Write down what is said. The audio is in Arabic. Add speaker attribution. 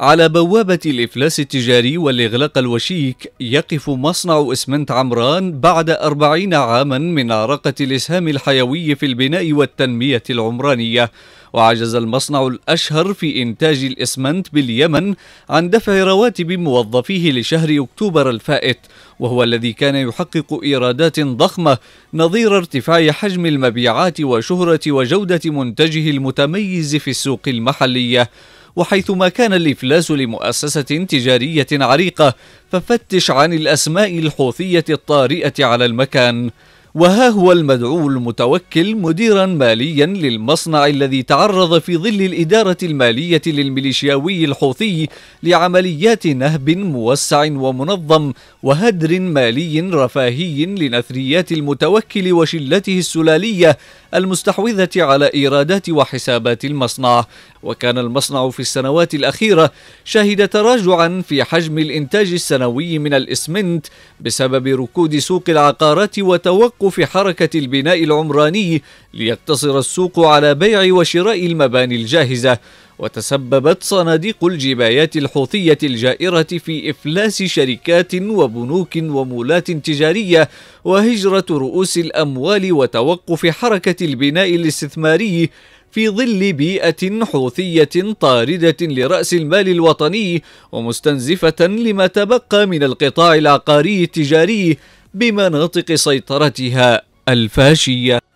Speaker 1: على بوابة الإفلاس التجاري والإغلاق الوشيك يقف مصنع إسمنت عمران بعد أربعين عاما من عراقة الإسهام الحيوي في البناء والتنمية العمرانية وعجز المصنع الأشهر في إنتاج الإسمنت باليمن عن دفع رواتب موظفيه لشهر أكتوبر الفائت وهو الذي كان يحقق إيرادات ضخمة نظير ارتفاع حجم المبيعات وشهرة وجودة منتجه المتميز في السوق المحلية وحيثما كان الإفلاس لمؤسسة تجارية عريقة ففتش عن الأسماء الحوثية الطارئة على المكان وها هو المدعو المتوكل مديرا ماليا للمصنع الذي تعرض في ظل الإدارة المالية للميليشياوي الحوثي لعمليات نهب موسع ومنظم وهدر مالي رفاهي لنثريات المتوكل وشلته السلالية المستحوذة على إيرادات وحسابات المصنع وكان المصنع في السنوات الأخيرة شهد تراجعا في حجم الإنتاج السنوي من الإسمنت بسبب ركود سوق العقارات وتوقع توقف حركة البناء العمراني ليقتصر السوق على بيع وشراء المباني الجاهزة وتسببت صناديق الجبايات الحوثية الجائرة في إفلاس شركات وبنوك ومولات تجارية وهجرة رؤوس الأموال وتوقف حركة البناء الاستثماري في ظل بيئة حوثية طاردة لرأس المال الوطني ومستنزفة لما تبقى من القطاع العقاري التجاري بمناطق سيطرتها الفاشيه